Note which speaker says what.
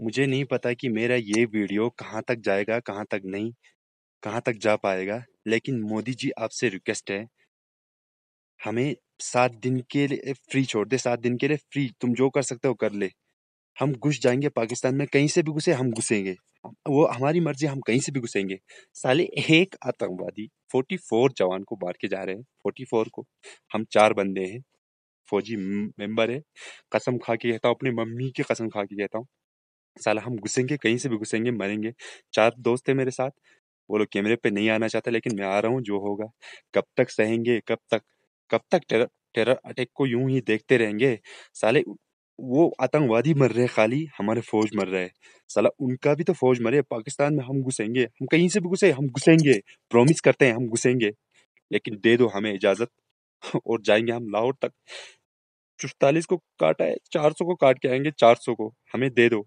Speaker 1: मुझे नहीं पता कि मेरा ये वीडियो कहाँ तक जाएगा कहाँ तक नहीं कहाँ तक जा पाएगा लेकिन मोदी जी आपसे रिक्वेस्ट है हमें सात दिन के लिए फ्री छोड़ दे सात दिन के लिए फ्री तुम जो कर सकते हो कर ले हम घुस जाएंगे पाकिस्तान में कहीं से भी घुसे हम घुसेंगे वो हमारी मर्जी हम कहीं से भी घुसेंगे साले एक आतंकवादी फोर्टी फोर जवान को मार के जा रहे हैं फोर्टी फोर को हम चार बंदे हैं फौजी मेंबर है कसम खा के कहता हूँ अपनी मम्मी की कसम खा के कहता हूँ साला हम घुसेंगे कहीं से भी घुसेंगे मरेंगे चार दोस्त थे मेरे साथ वो लोग कैमरे पे नहीं आना चाहता लेकिन मैं आ रहा हूँ जो होगा कब तक सहेंगे कब तक कब तक टेरर टेरर अटैक को यूं ही देखते रहेंगे साले वो आतंकवादी मर रहे खाली हमारे फौज मर रहे साला उनका भी तो फौज मरे पाकिस्तान में हम घुसेंगे हम कहीं से भी घुसे हम घुसेंगे प्रॉमिस करते हैं हम घुसेंगे लेकिन दे दो हमें इजाजत और जाएंगे हम लाहौर तक चौतालीस को काटा है चार सौ को काट के आएंगे चार सौ को हमें दे दो